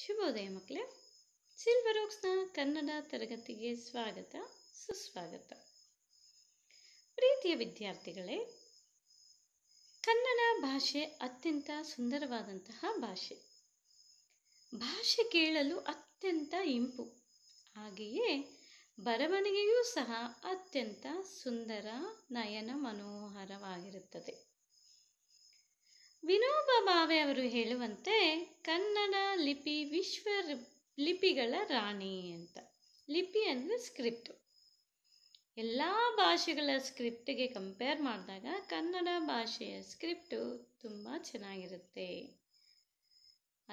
ಶುಭೋದಯ ಮಕ್ಕಳೇ ಸಿಲ್ವರ್ ಓಕ್ಸ್ನ ಕನ್ನಡ ತರಗತಿಗೆ ಸ್ವಾಗತ ಸುಸ್ವಾಗತ ಪ್ರೀತಿಯ ವಿದ್ಯಾರ್ಥಿಗಳೇ ಕನ್ನಡ ಭಾಷೆ ಅತ್ಯಂತ ಸುಂದರವಾದಂತಹ ಭಾಷೆ ಭಾಷೆ ಕೇಳಲು ಅತ್ಯಂತ ಇಂಪು ಹಾಗೆಯೇ ಬರವಣಿಗೆಯೂ ಸಹ ಅತ್ಯಂತ ಸುಂದರ ನಯನ ಮನೋಹರವಾಗಿರುತ್ತದೆ ವಿನೋಬ ಭಾವೆ ಅವರು ಹೇಳುವಂತೆ ಕನ್ನಡ ಲಿಪಿ ವಿಶ್ವ ಲಿಪಿಗಳ ರಾಣಿ ಅಂತ ಲಿಪಿ ಅಂದರೆ ಸ್ಕ್ರಿಪ್ಟ್ ಎಲ್ಲ ಭಾಷೆಗಳ ಸ್ಕ್ರಿಪ್ಟ್ಗೆ ಕಂಪೇರ್ ಮಾಡಿದಾಗ ಕನ್ನಡ ಭಾಷೆಯ ಸ್ಕ್ರಿಪ್ಟು ತುಂಬ ಚೆನ್ನಾಗಿರುತ್ತೆ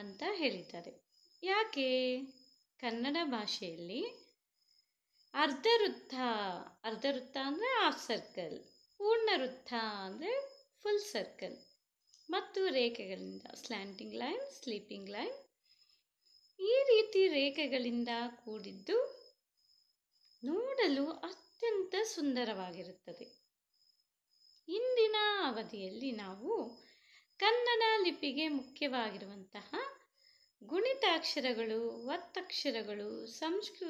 ಅಂತ ಹೇಳಿದ್ದಾರೆ ಯಾಕೆ ಕನ್ನಡ ಭಾಷೆಯಲ್ಲಿ ಅರ್ಧ ವೃತ್ತ ಅರ್ಧ ವೃತ್ತ ಅಂದರೆ ಹಾಫ್ ಸರ್ಕಲ್ ಪೂರ್ಣ ವೃತ್ತ ಅಂದರೆ ಫುಲ್ ಸರ್ಕಲ್ ಮತ್ತು ರೇಖೆಗಳಿಂದ ಸ್ಲ್ಯಾಂಟಿಂಗ್ ಲೈನ್ ಸ್ಲೀಪಿಂಗ್ ಲೈನ್ ಈ ರೀತಿ ರೇಖೆಗಳಿಂದ ಕೂಡಿದ್ದು ನೋಡಲು ಅತ್ಯಂತ ಸುಂದರವಾಗಿರುತ್ತದೆ ಇಂದಿನ ಅವಧಿಯಲ್ಲಿ ನಾವು ಕನ್ನಡ ಲಿಪಿಗೆ ಮುಖ್ಯವಾಗಿರುವಂತಹ ಗುಣಿತಾಕ್ಷರಗಳು ಒತ್ತಕ್ಷರಗಳು ಸಂಸ್ಕೃ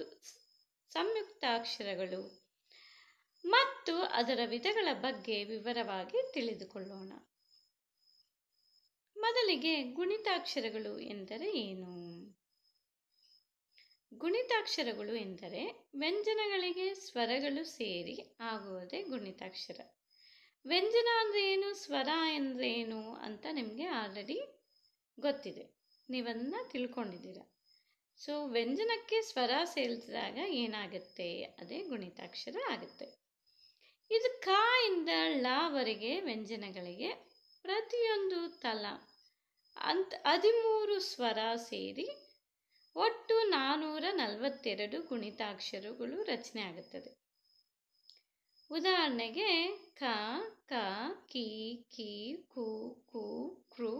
ಸಂಯುಕ್ತಾಕ್ಷರಗಳು ಮತ್ತು ಅದರ ವಿಧಗಳ ಬಗ್ಗೆ ವಿವರವಾಗಿ ತಿಳಿದುಕೊಳ್ಳೋಣ ಮೊದಲಿಗೆ ಗುಣಿತಾಕ್ಷರಗಳು ಎಂದರೆ ಏನು ಗುಣಿತಾಕ್ಷರಗಳು ಎಂದರೆ ವ್ಯಂಜನಗಳಿಗೆ ಸ್ವರಗಳು ಸೇರಿ ಆಗುವುದೇ ಗುಣಿತಾಕ್ಷರ ವ್ಯಂಜನ ಅಂದರೆ ಏನು ಸ್ವರ ಅಂದ್ರೆ ಏನು ಅಂತ ನಿಮಗೆ ಆಲ್ರೆಡಿ ಗೊತ್ತಿದೆ ನೀವನ್ನ ತಿಳ್ಕೊಂಡಿದ್ದೀರ ಸೊ ವ್ಯಂಜನಕ್ಕೆ ಸ್ವರ ಸೇರಿಸಿದಾಗ ಏನಾಗುತ್ತೆ ಅದೇ ಗುಣಿತಾಕ್ಷರ ಆಗುತ್ತೆ ಇದು ಕಾಯಿಂದ ಇಂದ ವ್ಯಂಜನಗಳಿಗೆ ಪ್ರತಿಯೊಂದು ತಲಾ ಅಂತ ಹದಿಮೂರು ಸ್ವರ ಸೇರಿ ಒಟ್ಟು ನಾನೂರ ನಲವತ್ತೆರಡು ಗುಣಿತಾಕ್ಷರಗಳು ರಚನೆ ಆಗುತ್ತದೆ ಉದಾಹರಣೆಗೆ ಕ ಕ ಕಿ ಕಿ ಕು ಕು ಕೃ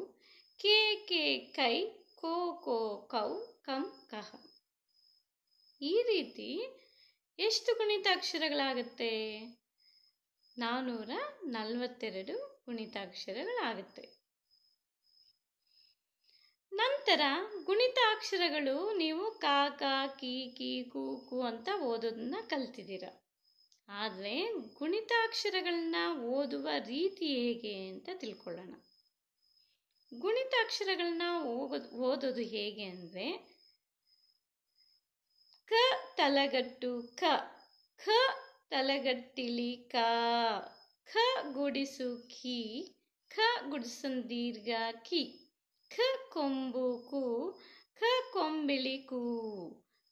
ಕೆ ಕೆ ಕೈ ಕೋ ಕೋ ಕೌ ಕಂ ಕಹ ಈ ರೀತಿ ಎಷ್ಟು ಗುಣಿತಾಕ್ಷರಗಳಾಗುತ್ತೆ ನಾನೂರ ನಲವತ್ತೆರಡು ಗುಣಿತಾಕ್ಷರಗಳಾಗುತ್ತೆ ನಂತರ ಗುಣಿತಾಕ್ಷರಗಳು ನೀವು ಕಾ ಕ ಕಿ ಕಿ ಕು ಕು ಅಂತ ಓದೋದನ್ನ ಕಲ್ತಿದ್ದೀರ ಆದರೆ ಗುಣಿತಾಕ್ಷರಗಳನ್ನ ಓದುವ ರೀತಿ ಹೇಗೆ ಅಂತ ತಿಳ್ಕೊಳ್ಳೋಣ ಗುಣಿತಾಕ್ಷರಗಳನ್ನ ಓಗೋದು ಓದೋದು ಹೇಗೆ ಅಂದರೆ ಕ ತಲಗಟ್ಟು ಕ ಖ ತಲಗಟ್ಟಿಲಿ ಕ ಖ ಗುಡಿಸು ಕಿ ಖ ಗುಡಿಸನ್ ದೀರ್ಘ ಕಿ ಖ ಕೊಂಬು ಕು ಖ ಕೊಂಬಿಳಿ ಕು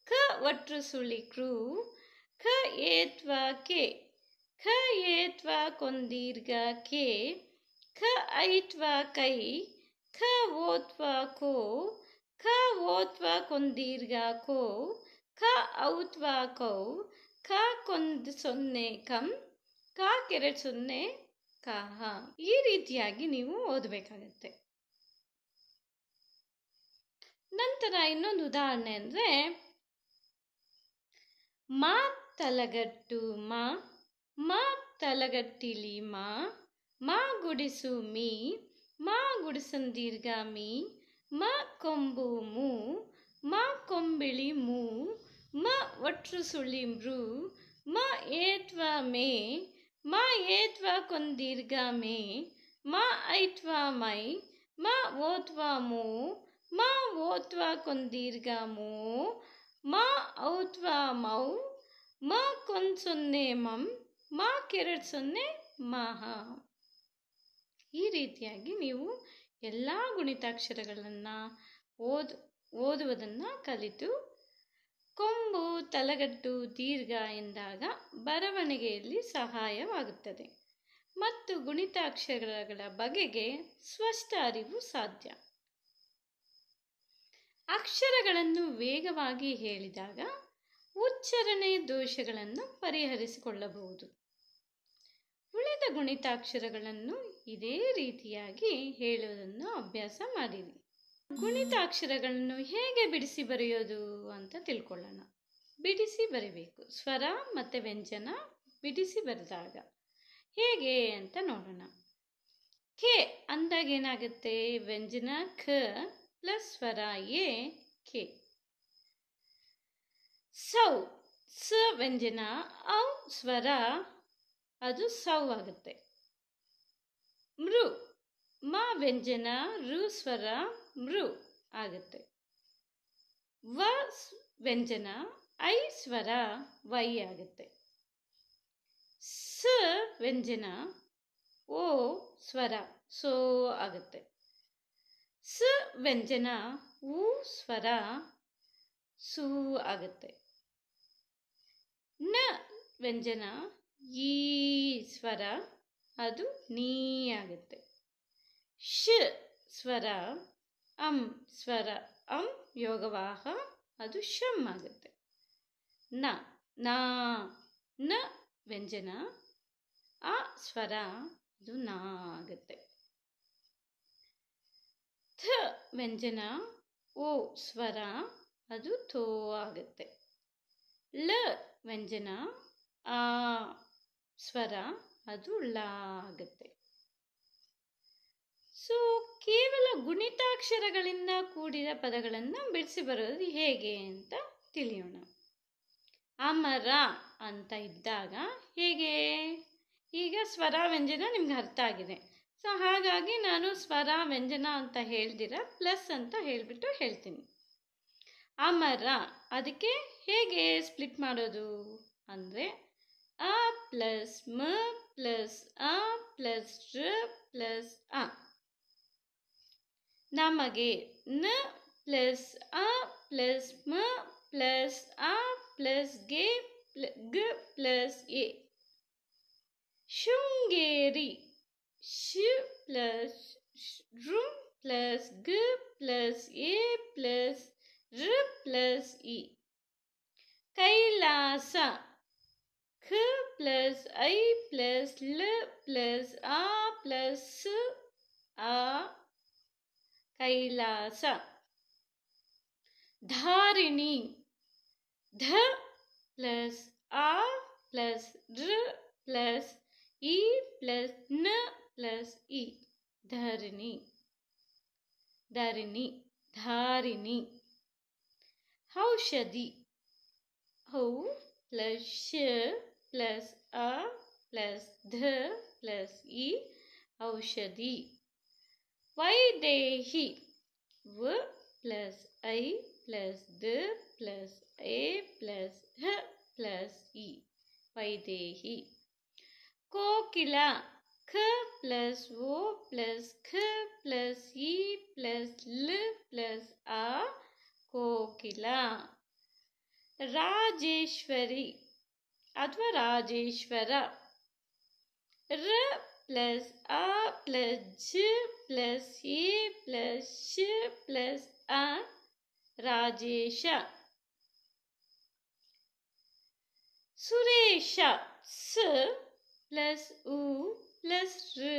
ಖ ಒಟ್ರು ಸುಳಿ ಕೃ ಖ ಏತ್ವ ಕೆ ಖ ಏತ್ವ ಕೊಂದೀರ್ಘ ಕೆ ಖ ಐತ್ವ ಕೈ ಖ ಓತ್ವ ಕೋ ಖ ಓತ್ವ ಕೊಂದೀರ್ಘ ಕೋ ಖ ಔತ್ವ ಕೌ ಖ ಕೊಂದ್ ಸೊನ್ನೆ ಕಂ ಕ ಕೆರೆ ಸೊನ್ನೆ ಕಹ ಈ ರೀತಿಯಾಗಿ ನೀವು ಓದಬೇಕಾಗುತ್ತೆ ನಂತರ ಇನ್ನೊಂದು ಉದಾಹರಣೆ ಅಂದರೆ ಮಾ ತಲಗಟ್ಟು ಮಾ ಮಾ ತಲಗಟ್ಟಿಲಿ ಮಾ ಮಾ ಗುಡಿಸು ಮೀ ಮಾ ಗುಡಿಸನ್ ದೀರ್ಘ ಮೀ ಮ ಕೊಂಬು ಮೂ ಮ ಕೊಂಬಿಳಿ ಮೂ ಮ ಒಟ್ರು ಸುಳಿ ಮೃ ಮ ಏತ್ವ ಮೇ ಮ ಏತ್ವ ಕೊಂದೀರ್ಘ ಮೇ ಮಾ ಐತ್ವ ಮೈ ಮಾ ಓತ್ವ ಮೂ ಮಾ ಓತ್ವ ಕೊಂದೀರ್ಘ ಮೋ ಮಾ ಔತ್ವ ಮೌ ಮ ಕೊನ್ ಸೊನ್ನೆ ಮಂ ಮಾ ಕೆರಡ್ ಸೊನ್ನೆ ಮಹ ಈ ರೀತಿಯಾಗಿ ನೀವು ಎಲ್ಲ ಗುಣಿತಾಕ್ಷರಗಳನ್ನು ಓದ್ ಓದುವುದನ್ನು ಕಲಿತು ಕೊಂಬು ತಲಗಟ್ಟು ದೀರ್ಘ ಎಂದಾಗ ಬರವಣಿಗೆಯಲ್ಲಿ ಸಹಾಯವಾಗುತ್ತದೆ ಮತ್ತು ಗುಣಿತಾಕ್ಷರಗಳ ಬಗೆಗೆ ಸ್ಪಷ್ಟ ಅರಿವು ಸಾಧ್ಯ ಅಕ್ಷರಗಳನ್ನು ವೇಗವಾಗಿ ಹೇಳಿದಾಗ ಉಚ್ಚಾರಣೆ ದೋಷಗಳನ್ನು ಪರಿಹರಿಸಿಕೊಳ್ಳಬಹುದು ಉಳಿದ ಗುಣಿತಾಕ್ಷರಗಳನ್ನು ಇದೇ ರೀತಿಯಾಗಿ ಹೇಳುವುದನ್ನು ಅಭ್ಯಾಸ ಮಾಡಿರಿ ಗುಣಿತಾಕ್ಷರಗಳನ್ನು ಹೇಗೆ ಬಿಡಿಸಿ ಬರೆಯೋದು ಅಂತ ತಿಳ್ಕೊಳ್ಳೋಣ ಬಿಡಿಸಿ ಬರಿಬೇಕು ಸ್ವರ ಮತ್ತು ವ್ಯಂಜನ ಬಿಡಿಸಿ ಬರೆದಾಗ ಹೇಗೆ ಅಂತ ನೋಡೋಣ ಕೆ ಅಂದಾಗ ಏನಾಗುತ್ತೆ ವ್ಯಂಜನ ಖ ಪ್ಲಸ್ ಸ್ವರ ಎ ಕೆ ಸೌ ಸ ವ್ಯಂಜನ ಔ ಸ್ವರ ಅದು ಸೌ ಆಗುತ್ತೆ ಮೃ ಮ ವ್ಯಂಜನ ರು ಸ್ವರ ಮೃ ಆಗುತ್ತೆ ವ ವ್ಯಂಜನ ಐ ಸ್ವರ ವೈ ಆಗುತ್ತೆ ಸ ವ್ಯಂಜನ ಓ ಸ್ವರ ಸೋ ಆಗುತ್ತೆ ಸ ವ್ಯಂಜನ ಉ ಸ್ವರ ಸು ಆಗುತ್ತೆ ನ ವ್ಯಂಜನ ಈ ಸ್ವರ ಅದು ನೀ ಆಗುತ್ತೆ ಶ ಸ್ವರ ಅಂ ಸ್ವರ ಅಂ ಯೋಗವಾಹ ಅದು ಶಂ ಆಗುತ್ತೆ ನ ನಾ ನ ವ್ಯಂಜನ ಆ ಸ್ವರ ಅದು ನಾ ಆಗುತ್ತೆ ಥ ವ್ಯಂಜನ ಓ ಸ್ವರ ಅದು ಥೋ ಆಗುತ್ತೆ ಲ ವ್ಯಂಜನ ಆ ಸ್ವರ ಅದು ಲ ಆಗುತ್ತೆ ಸೊ ಕೇವಲ ಗುಣಿತಾಕ್ಷರಗಳಿಂದ ಕೂಡಿದ ಪದಗಳನ್ನು ಬಿಡಿಸಿ ಬರೋದು ಹೇಗೆ ಅಂತ ತಿಳಿಯೋಣ ಅಮರ ಅಂತ ಇದ್ದಾಗ ಹೇಗೆ ಈಗ ಸ್ವರ ವ್ಯಂಜನ ನಿಮ್ಗೆ ಅರ್ಥ ಆಗಿದೆ ಸೊ ಹಾಗಾಗಿ ನಾನು ಸ್ವರ ವ್ಯಂಜನ ಅಂತ ಹೇಳ್ದಿರ ಪ್ಲಸ್ ಅಂತ ಹೇಳಿಬಿಟ್ಟು ಹೇಳ್ತೀನಿ ಅಮರ ಅದಕ್ಕೆ ಹೇಗೆ ಸ್ಪ್ಲಿಟ್ ಮಾಡೋದು ಅಂದರೆ ಅ ಪ್ಲಸ್ ಮ ಪ್ಲಸ್ ಅ ಪ್ಲಸ್ ರ ಪ್ಲಸ್ ಅ ನಮಗೆ ನ ಪ್ಲಸ್ ಅ ಪ್ಲಸ್ ಮ ಪ್ಲಸ್ ಅ ಪ್ಲಸ್ ಗೆ ಗ ಪ್ಲಸ್ ಎ Sringeri sh plus room plus g plus a plus r plus e. Kailasa k plus i plus l plus a plus a Kailasa Dharini ध plus a plus r plus e plus n plus ई धरनी धरनी धारिनी औषधि हौ plus श plus अ plus ध प्लस ई औषधि वैदेहि व प्लस ऐ प्लस द प्लस ए प्लस ह प्लस ई वैदेहि कोकिला ख प्लस वो प्लस ख प्लस ई प्लस ल प्लस आ कोकिला ರಾಜೇಶ್ವರಿ ಅಥವಾ ರಾಜೇಶ್ವರ ರ ಪ್ಲಸ್ ಅ ಪ್ಲಸ್ ಜ ಪ್ಲಸ್ ಎ ಪ್ಲಸ್ ಶ್ ಪ್ಲಸ್ ಅ ರಾಜೇಶ ಸುರೇಶ ಸ ಪ್ಲಸ್ ಉ ಪ್ಲಸ್ ಋ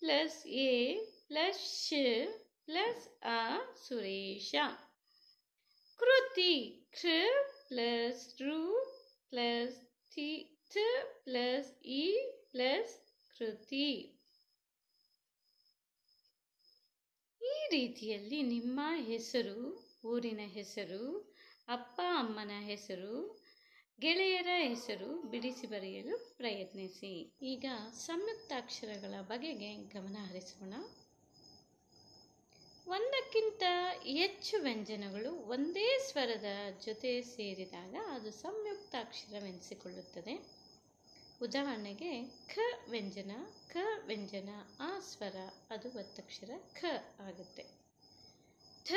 ಪ್ಲಸ್ ಎ ಪ್ಲಸ್ ಶ ಪ್ಲಸ್ ಅ ಸುರೇಶ ಕೃತಿ ಕೃ ಪ್ಲಸ್ ರು ಪ್ಲಸ್ ಥಿ ಥ ಪ್ಲಸ್ ಇ ಪ್ಲಸ್ ಕೃತಿ ಈ ರೀತಿಯಲ್ಲಿ ನಿಮ್ಮ ಹೆಸರು ಊರಿನ ಹೆಸರು ಅಪ್ಪ ಅಮ್ಮನ ಹೆಸರು ಗೆಳೆಯರ ಹೆಸರು ಬಿಡಿಸಿ ಬರೆಯಲು ಪ್ರಯತ್ನಿಸಿ ಈಗ ಸಂಯುಕ್ತಾಕ್ಷರಗಳ ಬಗೆಗೆ ಗಮನ ಹರಿಸೋಣ ಒಂದಕ್ಕಿಂತ ಹೆಚ್ಚು ವ್ಯಂಜನಗಳು ಒಂದೇ ಸ್ವರದ ಜೊತೆ ಸೇರಿದಾಗ ಅದು ಸಂಯುಕ್ತಾಕ್ಷರವೆನಿಸಿಕೊಳ್ಳುತ್ತದೆ ಉದಾಹರಣೆಗೆ ಖ ವ್ಯಂಜನ ಖ ವ್ಯಂಜನ ಆ ಸ್ವರ ಅದು ಒತ್ತಕ್ಷರ ಖ ಆಗುತ್ತೆ ಥ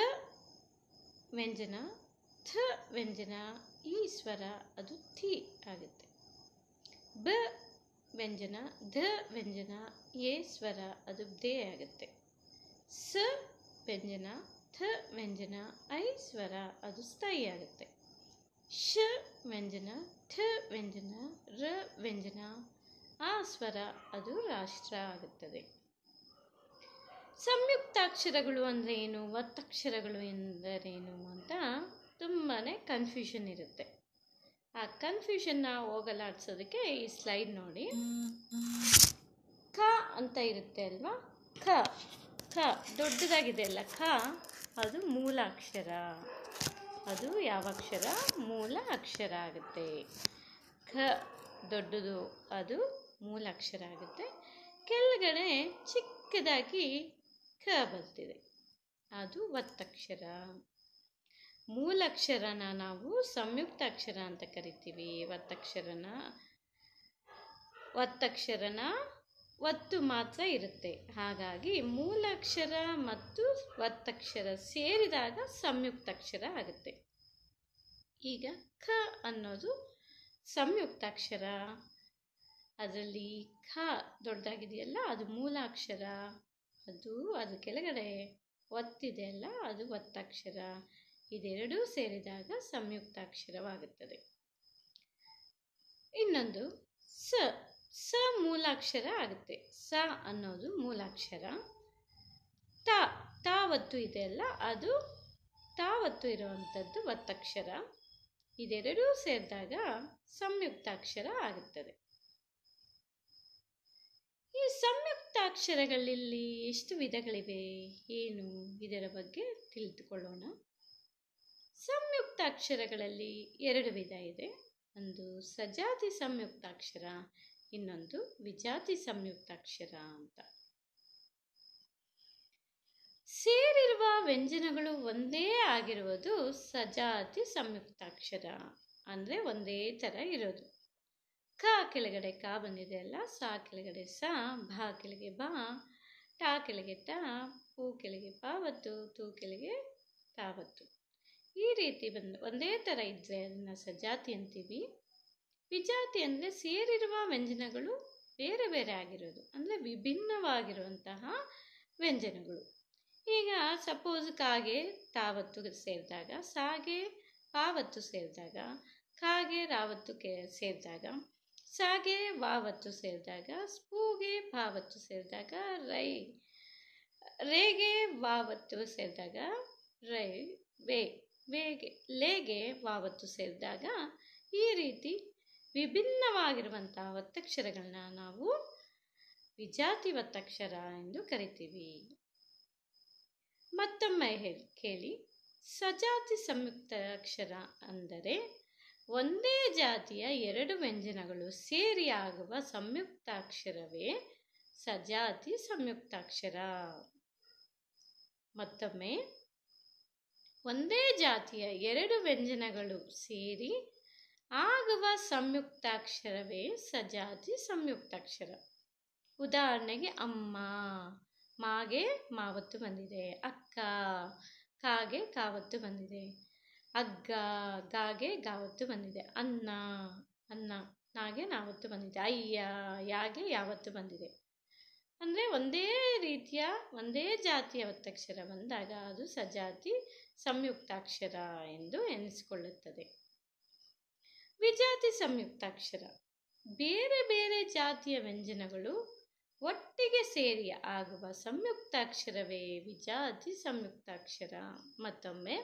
ವ್ಯಂಜನ ಥ ವ್ಯಂಜನ ಈ ಸ್ವರ ಅದು ಥಿ ಆಗುತ್ತೆ ಬ ವ್ಯಂಜನ ಧ ವ್ಯಂಜನ ಎ ಸ್ವರ ಅದು ದೇ ಆಗುತ್ತೆ ಸ ವ್ಯಂಜನ ಥ ವ್ಯಂಜನ ಐ ಸ್ವರ ಅದು ಸ್ಥಾಯಿ ಆಗುತ್ತೆ ಶ ವ್ಯಂಜನ ಥ ವ್ಯಂಜನ ರ ವ್ಯಂಜನ ಆ ಸ್ವರ ಅದು ರಾಷ್ಟ್ರ ಆಗುತ್ತದೆ ಸಂಯುಕ್ತಾಕ್ಷರಗಳು ಅಂದರೆ ಏನು ಒತ್ತಕ್ಷರಗಳು ಎಂದರೇನು ಅಂತ ತುಂಬಾ ಕನ್ಫ್ಯೂಷನ್ ಇರುತ್ತೆ ಆ ಕನ್ಫ್ಯೂಷನ್ನ ಹೋಗಲಾಡ್ಸೋದಕ್ಕೆ ಈ ಸ್ಲೈಡ್ ನೋಡಿ ಖ ಅಂತ ಇರುತ್ತೆ ಅಲ್ವಾ ಖ ಖ ದೊಡ್ಡದಾಗಿದೆ ಅಲ್ಲ ಖ ಅದು ಮೂಲ ಅಕ್ಷರ ಅದು ಯಾವ ಅಕ್ಷರ ಮೂಲ ಅಕ್ಷರ ಆಗುತ್ತೆ ಖ ದೊಡ್ಡದು ಅದು ಮೂಲ ಅಕ್ಷರ ಆಗುತ್ತೆ ಕೆಳಗಡೆ ಚಿಕ್ಕದಾಗಿ ಖ ಬರ್ತಿದೆ ಅದು ಒತ್ತಕ್ಷರ ಮೂಲಕ್ಷರನ ನಾವು ಸಂಯುಕ್ತ ಅಕ್ಷರ ಅಂತ ಕರಿತೀವಿ ಒತ್ತಕ್ಷರನ ಒತ್ತಕ್ಷರನ ಒತ್ತು ಮಾತ್ರ ಇರುತ್ತೆ ಹಾಗಾಗಿ ಮೂಲಕ್ಷರ ಮತ್ತು ಒತ್ತಕ್ಷರ ಸೇರಿದಾಗ ಸಂಯುಕ್ತಾಕ್ಷರ ಆಗುತ್ತೆ ಈಗ ಖ ಅನ್ನೋದು ಸಂಯುಕ್ತಾಕ್ಷರ ಅದರಲ್ಲಿ ಖ ದೊಡ್ಡದಾಗಿದೆಯಲ್ಲ ಅದು ಮೂಲಾಕ್ಷರ ಅದು ಅದು ಕೆಳಗಡೆ ಒತ್ತಿದೆಯಲ್ಲ ಅದು ಒತ್ತಕ್ಷರ ಇದೆರಡೂ ಸೇರಿದಾಗ ಸಂಯುಕ್ತಾಕ್ಷರವಾಗುತ್ತದೆ ಇನ್ನೊಂದು ಸ ಸ ಮೂಲಾಕ್ಷರ ಆಗುತ್ತೆ ಸ ಅನ್ನೋದು ಮೂಲಾಕ್ಷರ ತ ತಾವತ್ತು ಒತ್ತು ಇದೆಯಲ್ಲ ಅದು ತಾವತ್ತು ಇರುವಂಥದ್ದು ಒತ್ತಕ್ಷರ ಇದೆರಡೂ ಸೇರಿದಾಗ ಸಂಯುಕ್ತಾಕ್ಷರ ಆಗುತ್ತದೆ ಈ ಸಂಯುಕ್ತಾಕ್ಷರಗಳಲ್ಲಿ ಎಷ್ಟು ವಿಧಗಳಿವೆ ಏನು ಇದರ ಬಗ್ಗೆ ತಿಳಿದುಕೊಳ್ಳೋಣ ಸಂಯುಕ್ತಾಕ್ಷರಗಳಲ್ಲಿ ಎರಡು ವಿಧ ಇದೆ ಒಂದು ಸಜಾತಿ ಸಂಯುಕ್ತಾಕ್ಷರ ಇನ್ನೊಂದು ವಿಜಾತಿ ಸಂಯುಕ್ತಾಕ್ಷರ ಅಂತ ಸೇರಿರುವ ವ್ಯಂಜನಗಳು ಒಂದೇ ಆಗಿರುವುದು ಸಜಾತಿ ಸಂಯುಕ್ತಾಕ್ಷರ ಅಂದರೆ ಒಂದೇ ಥರ ಇರೋದು ಕ ಕೆಳಗಡೆ ಕ ಬಂದಿದೆ ಅಲ್ಲ ಸಾ ಕೆಳಗಡೆ ಸ ಭಾ ಕೆಳಗೆ ಬಾ ಟಾ ಕೆಳಗೆ ಟ ಪೂ ಕೆಳಗೆ ಪಾವತ್ತು ತೂ ಕೆಳಗೆ ತಾವತ್ತು ಈ ರೀತಿ ಬಂದು ಒಂದೇ ಥರ ಇದ್ದರೆ ಅದನ್ನು ಸಜಾತಿ ಅಂತೀವಿ ವಿಜಾತಿ ಅಂದರೆ ಸೇರಿರುವ ವ್ಯಂಜನಗಳು ಬೇರೆ ಬೇರೆ ಆಗಿರೋದು ಅಂದರೆ ವಿಭಿನ್ನವಾಗಿರುವಂತಹ ವ್ಯಂಜನಗಳು ಈಗ ಸಪೋಸ್ ಕಾಗೆ ತಾವತ್ತು ಸೇರಿದಾಗ ಸಾಗೆ ಪಾವತ್ತು ಸೇರಿದಾಗ ಕಾಗೆ ರಾವತ್ತು ಕೆ ಸೇರಿದಾಗ ಸಾಗೆ ವಾವತ್ತು ಸೇರಿದಾಗ ಸ್ಪೂಗೆ ಪಾವತ್ತು ಸೇರಿದಾಗ ರೈ ರೇಗೆ ವಾವತ್ತು ಸೇರಿದಾಗ ರೈ ವೇ ವೇಗೆ ಲೇಗೆ ವಾವತ್ತು ಸೇರಿದಾಗ ಈ ರೀತಿ ವಿಭಿನ್ನವಾಗಿರುವಂತಹ ಒತ್ತಕ್ಷರಗಳನ್ನ ನಾವು ವಿಜಾತಿ ಒತ್ತಕ್ಷರ ಎಂದು ಕರಿತೀವಿ ಮತ್ತೊಮ್ಮೆ ಹೇಳಿ ಕೇಳಿ ಸಜಾತಿ ಸಂಯುಕ್ತ ಅಕ್ಷರ ಅಂದರೆ ಒಂದೇ ಜಾತಿಯ ಎರಡು ವ್ಯಂಜನಗಳು ಸೇರಿ ಆಗುವ ಸಂಯುಕ್ತಾಕ್ಷರವೇ ಸಜಾತಿ ಸಂಯುಕ್ತಾಕ್ಷರ ಮತ್ತೊಮ್ಮೆ ಒಂದೇ ಜಾತಿಯ ಎರಡು ವ್ಯಂಜನಗಳು ಸೇರಿ ಆಗುವ ಸಂಯುಕ್ತಾಕ್ಷರವೇ ಸಜಾತಿ ಸಂಯುಕ್ತಾಕ್ಷರ ಉದಾಹರಣೆಗೆ ಅಮ್ಮ ಮಾಗೆ ಮಾವತ್ತು ಬಂದಿದೆ ಅಕ್ಕ ಕಾಗೆ ಕಾವತ್ತು ಬಂದಿದೆ ಅಗ್ಗ ಗಾಗೆ ಗಾವತ್ತು ಬಂದಿದೆ ಅನ್ನ ಅನ್ನ ನಾಗೆ ನಾವತ್ತು ಬಂದಿದೆ ಅಯ್ಯ ಯಾಗೆ ಯಾವತ್ತು ಬಂದಿದೆ ಅಂದರೆ ಒಂದೇ ರೀತಿಯ ಒಂದೇ ಜಾತಿಯ ಒತ್ತಕ್ಷರ ಬಂದಾಗ ಅದು ಸಜಾತಿ ಸಂಯುಕ್ತಾಕ್ಷರ ಎಂದು ಎನಿಸಿಕೊಳ್ಳುತ್ತದೆ ವಿಜಾತಿ ಸಂಯುಕ್ತಾಕ್ಷರ ಬೇರೆ ಬೇರೆ ಜಾತಿಯ ವ್ಯಂಜನಗಳು ಒಟ್ಟಿಗೆ ಸೇರಿ ಆಗುವ ಸಂಯುಕ್ತಾಕ್ಷರವೇ ವಿಜಾತಿ ಸಂಯುಕ್ತಾಕ್ಷರ ಮತ್ತೊಮ್ಮೆ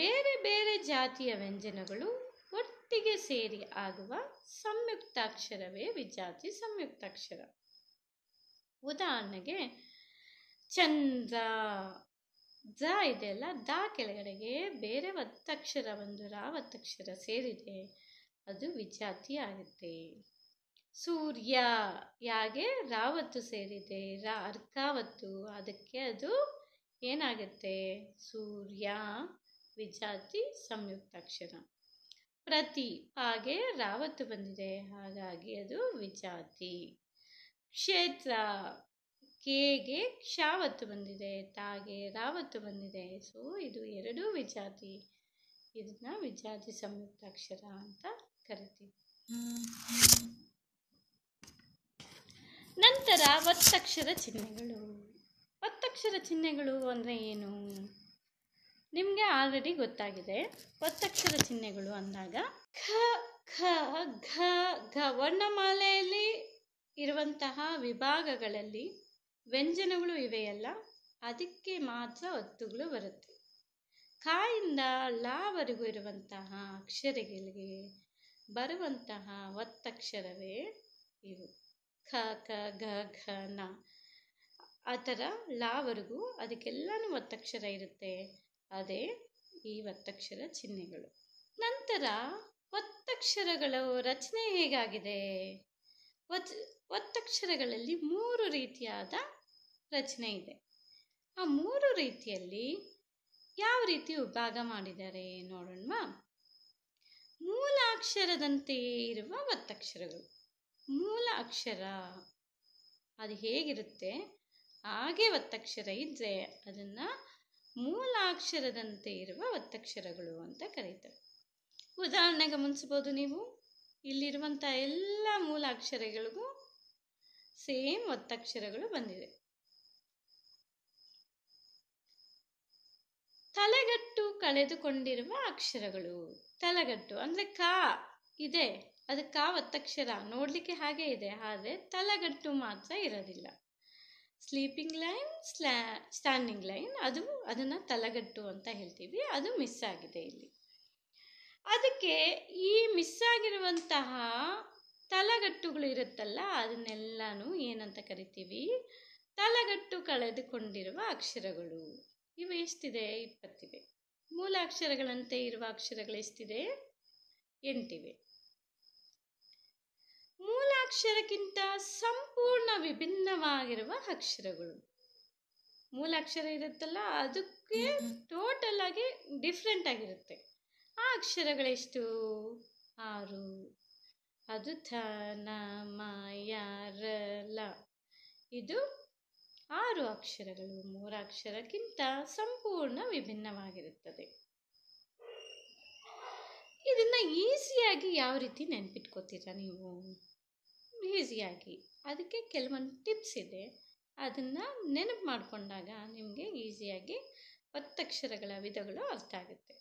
ಬೇರೆ ಬೇರೆ ಜಾತಿಯ ವ್ಯಂಜನಗಳು ಒಟ್ಟಿಗೆ ಸೇರಿ ಆಗುವ ಸಂಯುಕ್ತಾಕ್ಷರವೇ ವಿಜಾತಿ ಸಂಯುಕ್ತಾಕ್ಷರ ಉದಾಹರಣೆಗೆ ಚಂದ್ರ ಝ ಇದೆಯಲ್ಲ ದ ಕೆಳಗಡೆಗೆ ಬೇರೆ ಒತ್ತಕ್ಷರ ಒಂದು ರ ಒತ್ತಕ್ಷರ ಸೇರಿದೆ ಅದು ವಿಜಾತಿ ಆಗುತ್ತೆ ಸೂರ್ಯ ಯಾಗೆ ರಾವತ್ತು ಸೇರಿದೆ ರ ಅರ್ಕಾವತ್ತು ಅದಕ್ಕೆ ಅದು ಏನಾಗುತ್ತೆ ಸೂರ್ಯ ವಿಜಾತಿ ಸಂಯುಕ್ತಾಕ್ಷರ ಪ್ರತಿ ಹಾಗೆ ರಾವತ್ತು ಬಂದಿದೆ ಹಾಗಾಗಿ ಅದು ವಿಜಾತಿ ಕ್ಷೇತ್ರ ಕೇಗೆ ಕ್ಷಾವತ್ತು ಬಂದಿದೆ ತಾಗೆ ರಾವತ್ತು ಬಂದಿದೆ ಸೊ ಇದು ಎರಡೂ ವಿಜಾತಿ ಇದನ್ನ ವಿಜಾತಿ ಸಂಯುಕ್ತಾಕ್ಷರ ಅಂತ ಕರಿತೀವಿ ನಂತರ ಒತ್ತಕ್ಷರ ಚಿಹ್ನೆಗಳು ಒತ್ತಕ್ಷರ ಚಿಹ್ನೆಗಳು ಅಂದರೆ ಏನು ನಿಮಗೆ ಆಲ್ರೆಡಿ ಗೊತ್ತಾಗಿದೆ ಒತ್ತಕ್ಷರ ಚಿಹ್ನೆಗಳು ಅಂದಾಗ ಖ ಖ ಘ ಘ ವರ್ಣಮಾಲೆಯಲ್ಲಿ ಇರುವಂತಹ ವಿಭಾಗಗಳಲ್ಲಿ ವ್ಯಂಜನಗಳು ಇವೆಯಲ್ಲ ಅದಕ್ಕೆ ಮಾತ್ರ ಒತ್ತುಗಳು ಬರುತ್ತೆ ಕಾಯಿಂದ ಲಾವರೆಗೂ ಇರುವಂತಹ ಅಕ್ಷರಗಳಿಗೆ ಬರುವಂತಹ ಒತ್ತಕ್ಷರವೇ ಇವು ಖ ಕ ಗ ಘ ನ ಆ ಥರ ಲಾವರೆಗೂ ಅದಕ್ಕೆಲ್ಲನೂ ಒತ್ತಕ್ಷರ ಇರುತ್ತೆ ಅದೇ ಈ ಒತ್ತಕ್ಷರ ಚಿಹ್ನೆಗಳು ನಂತರ ಒತ್ತಕ್ಷರಗಳ ರಚನೆ ಹೇಗಾಗಿದೆ ಒತ್ ಒತ್ತಕ್ಷರಗಳಲ್ಲಿ ಮೂರು ರೀತಿಯಾದ ರಚನೆ ಇದೆ ಆ ಮೂರು ರೀತಿಯಲ್ಲಿ ಯಾವ ರೀತಿ ವಿಭಾಗ ಮಾಡಿದ್ದಾರೆ ನೋಡೋಣವಾ ಮೂಲಾಕ್ಷರದಂತೆಯೇ ಇರುವ ಒತ್ತಕ್ಷರಗಳು ಮೂಲ ಅಕ್ಷರ ಅದು ಹೇಗಿರುತ್ತೆ ಹಾಗೆ ಒತ್ತಕ್ಷರ ಇದ್ದರೆ ಅದನ್ನು ಮೂಲಾಕ್ಷರದಂತೆ ಇರುವ ಒತ್ತಕ್ಷರಗಳು ಅಂತ ಕರೀತಾರೆ ಉದಾಹರಣೆ ಗಮನಿಸ್ಬೋದು ನೀವು ಇಲ್ಲಿರುವಂಥ ಎಲ್ಲ ಮೂಲಾಕ್ಷರಗಳಿಗೂ ಸೇಮ್ ಒತ್ತಕ್ಷರಗಳು ಬಂದಿದೆ ತಲೆಗಟ್ಟು ಕಳೆದುಕೊಂಡಿರುವ ಅಕ್ಷರಗಳು ತಲೆಗಟ್ಟು ಅಂದರೆ ಕಾ ಇದೆ ಅದು ಕಾ ಒತ್ತಕ್ಷರ ನೋಡಲಿಕ್ಕೆ ಹಾಗೆ ಇದೆ ಆದರೆ ತಲೆಗಟ್ಟು ಮಾತ್ರ ಇರೋದಿಲ್ಲ ಸ್ಲೀಪಿಂಗ್ ಲೈನ್ ಸ್ಲಾ ಸ್ಟ್ಯಾಂಡಿಂಗ್ ಲೈನ್ ಅದು ಅದನ್ನು ತಲೆಗಟ್ಟು ಅಂತ ಹೇಳ್ತೀವಿ ಅದು ಮಿಸ್ ಆಗಿದೆ ಇಲ್ಲಿ ಅದಕ್ಕೆ ಈ ಮಿಸ್ ಆಗಿರುವಂತಹ ತಲೆಗಟ್ಟುಗಳು ಇರುತ್ತಲ್ಲ ಅದನ್ನೆಲ್ಲನೂ ಏನಂತ ಕರಿತೀವಿ ತಲೆಗಟ್ಟು ಕಳೆದುಕೊಂಡಿರುವ ಅಕ್ಷರಗಳು ಇವು ಎಷ್ಟಿದೆ ಇಪ್ಪತ್ತಿವೆ ಮೂಲಾಕ್ಷರಗಳಂತೆ ಇರುವ ಅಕ್ಷರಗಳು ಎಷ್ಟಿದೆ ಎಂಟಿವೆ ಮೂಲಾಕ್ಷರಕ್ಕಿಂತ ಸಂಪೂರ್ಣ ವಿಭಿನ್ನವಾಗಿರುವ ಅಕ್ಷರಗಳು ಮೂಲಾಕ್ಷರ ಇರುತ್ತಲ್ಲ ಅದಕ್ಕೆ ಟೋಟಲ್ ಆಗಿ ಡಿಫ್ರೆಂಟ್ ಆಗಿರುತ್ತೆ ಆ ಅಕ್ಷರಗಳೆಷ್ಟು ಆರು ಅದು ಥ ನ ಮ ಯ ರ ಲ ಇದು ಆರು ಅಕ್ಷರಗಳು ಅಕ್ಷರಕ್ಕಿಂತ ಸಂಪೂರ್ಣ ವಿಭಿನ್ನವಾಗಿರುತ್ತದೆ ಇದನ್ನು ಈಸಿಯಾಗಿ ಯಾವ ರೀತಿ ನೆನಪಿಟ್ಕೋತೀರಾ ನೀವು ಈಸಿಯಾಗಿ ಅದಕ್ಕೆ ಕೆಲವೊಂದು ಟಿಪ್ಸ್ ಇದೆ ಅದನ್ನು ನೆನಪು ಮಾಡಿಕೊಂಡಾಗ ನಿಮಗೆ ಈಸಿಯಾಗಿ ಒತ್ತಕ್ಷರಗಳ ವಿಧಗಳು ಅರ್ಥ ಆಗುತ್ತೆ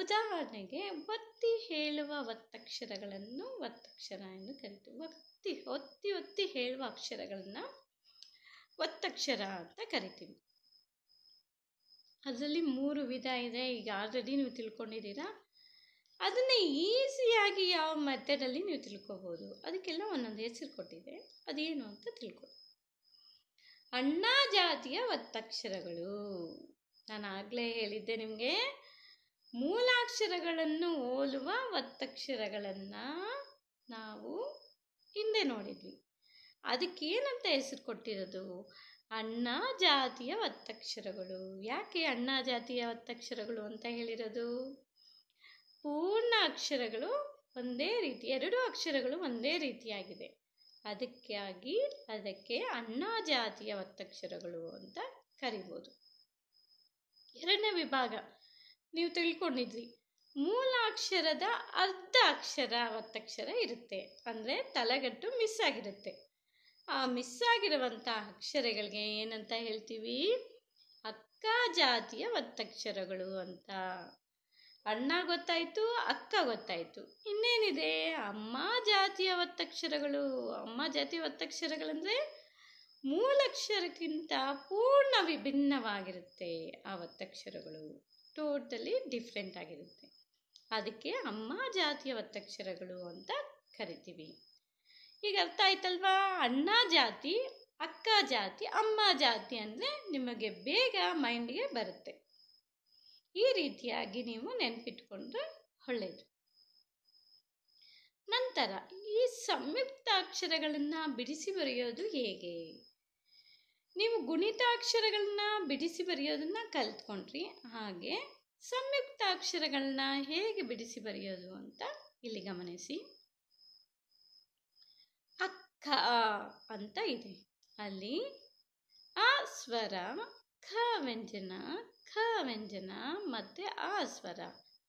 ಉದಾಹರಣೆಗೆ ಒತ್ತಿ ಹೇಳುವ ಒತ್ತಕ್ಷರಗಳನ್ನು ಒತ್ತಕ್ಷರ ಎಂದು ಕರಿತೀವಿ ಒತ್ತಿ ಒತ್ತಿ ಒತ್ತಿ ಹೇಳುವ ಅಕ್ಷರಗಳನ್ನು ಒತ್ತಕ್ಷರ ಅಂತ ಕರಿತೀವಿ ಅದರಲ್ಲಿ ಮೂರು ವಿಧ ಇದೆ ಈಗ ಆಲ್ರೆಡಿ ನೀವು ತಿಳ್ಕೊಂಡಿದ್ದೀರಾ ಅದನ್ನು ಈಸಿಯಾಗಿ ಯಾವ ಮೆಥಡಲ್ಲಿ ನೀವು ತಿಳ್ಕೊಬೋದು ಅದಕ್ಕೆಲ್ಲ ಒಂದೊಂದು ಹೆಸರು ಕೊಟ್ಟಿದೆ ಅದೇನು ಅಂತ ತಿಳ್ಕೊ ಅಣ್ಣಾ ಜಾತಿಯ ಒತ್ತಕ್ಷರಗಳು ನಾನು ಆಗಲೇ ಹೇಳಿದ್ದೆ ನಿಮಗೆ ಮೂಲಾಕ್ಷರಗಳನ್ನು ಹೋಲುವ ಒತ್ತಕ್ಷರಗಳನ್ನು ನಾವು ಹಿಂದೆ ನೋಡಿದ್ವಿ ಅದಕ್ಕೇನಂತ ಹೆಸರು ಕೊಟ್ಟಿರೋದು ಅಣ್ಣಾ ಜಾತಿಯ ಒತ್ತಕ್ಷರಗಳು ಯಾಕೆ ಅಣ್ಣಾ ಜಾತಿಯ ಒತ್ತಕ್ಷರಗಳು ಅಂತ ಹೇಳಿರೋದು ಪೂರ್ಣ ಅಕ್ಷರಗಳು ಒಂದೇ ರೀತಿ ಎರಡು ಅಕ್ಷರಗಳು ಒಂದೇ ರೀತಿಯಾಗಿದೆ ಅದಕ್ಕಾಗಿ ಅದಕ್ಕೆ ಅಣ್ಣಾ ಜಾತಿಯ ಒತ್ತಕ್ಷರಗಳು ಅಂತ ಕರಿಬೋದು ಎರಡನೇ ವಿಭಾಗ ನೀವು ತಿಳ್ಕೊಂಡಿದ್ರಿ ಮೂಲಾಕ್ಷರದ ಅರ್ಧ ಅಕ್ಷರ ಒತ್ತಕ್ಷರ ಇರುತ್ತೆ ಅಂದರೆ ತಲೆಗಟ್ಟು ಮಿಸ್ ಆಗಿರುತ್ತೆ ಆ ಮಿಸ್ ಆಗಿರುವಂಥ ಅಕ್ಷರಗಳಿಗೆ ಏನಂತ ಹೇಳ್ತೀವಿ ಅಕ್ಕ ಜಾತಿಯ ಒತ್ತಕ್ಷರಗಳು ಅಂತ ಅಣ್ಣ ಗೊತ್ತಾಯಿತು ಅಕ್ಕ ಗೊತ್ತಾಯಿತು ಇನ್ನೇನಿದೆ ಅಮ್ಮ ಜಾತಿಯ ಒತ್ತಕ್ಷರಗಳು ಅಮ್ಮ ಜಾತಿಯ ಒತ್ತಕ್ಷರಗಳಂದರೆ ಮೂಲಕ್ಷರಕ್ಕಿಂತ ಪೂರ್ಣ ವಿಭಿನ್ನವಾಗಿರುತ್ತೆ ಆ ಒತ್ತಕ್ಷರಗಳು ಟೋಟಲಿ ಡಿಫ್ರೆಂಟ್ ಆಗಿರುತ್ತೆ ಅದಕ್ಕೆ ಅಮ್ಮ ಜಾತಿಯ ಒತ್ತಕ್ಷರಗಳು ಅಂತ ಕರಿತೀವಿ ಈಗ ಅರ್ಥ ಆಯ್ತಲ್ವಾ ಅಣ್ಣ ಜಾತಿ ಅಕ್ಕ ಜಾತಿ ಅಮ್ಮ ಜಾತಿ ಅಂದರೆ ನಿಮಗೆ ಬೇಗ ಮೈಂಡ್ಗೆ ಬರುತ್ತೆ ಈ ರೀತಿಯಾಗಿ ನೀವು ನೆನಪಿಟ್ಕೊಂಡ್ರೆ ಒಳ್ಳೆಯದು ನಂತರ ಈ ಸಂಯುಕ್ತ ಅಕ್ಷರಗಳನ್ನು ಬಿಡಿಸಿ ಬರೆಯೋದು ಹೇಗೆ ನೀವು ಗುಣಿತಾಕ್ಷರಗಳನ್ನ ಬಿಡಿಸಿ ಬರೆಯೋದನ್ನ ಕಲ್ತ್ಕೊಂಡ್ರಿ ಹಾಗೆ ಸಂಯುಕ್ತ ಅಕ್ಷರಗಳನ್ನ ಹೇಗೆ ಬಿಡಿಸಿ ಬರೆಯೋದು ಅಂತ ಇಲ್ಲಿ ಗಮನಿಸಿ ಖ ಅಂತ ಇದೆ ಅಲ್ಲಿ ಆ ಸ್ವರ ಖ ವ್ಯಂಜನ ಖ ವ್ಯಂಜನ ಮತ್ತು ಆ ಸ್ವರ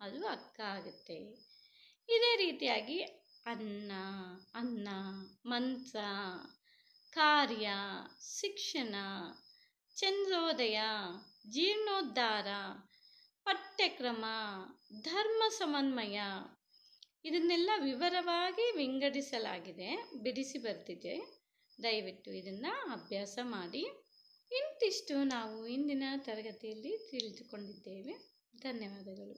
ಅದು ಅಕ್ಕ ಆಗುತ್ತೆ ಇದೇ ರೀತಿಯಾಗಿ ಅನ್ನ ಅನ್ನ ಮಂತ್ರ ಕಾರ್ಯ ಶಿಕ್ಷಣ ಚಂದ್ರೋದಯ ಜೀರ್ಣೋದ್ಧಾರ ಪಠ್ಯಕ್ರಮ ಧರ್ಮ ಸಮನ್ವಯ ಇದನ್ನೆಲ್ಲ ವಿವರವಾಗಿ ವಿಂಗಡಿಸಲಾಗಿದೆ ಬಿಡಿಸಿ ಬರ್ತಿದೆ ದಯವಿಟ್ಟು ಇದನ್ನು ಅಭ್ಯಾಸ ಮಾಡಿ ಇಂತಿಷ್ಟು ನಾವು ಇಂದಿನ ತರಗತಿಯಲ್ಲಿ ತಿಳಿದುಕೊಂಡಿದ್ದೇವೆ ಧನ್ಯವಾದಗಳು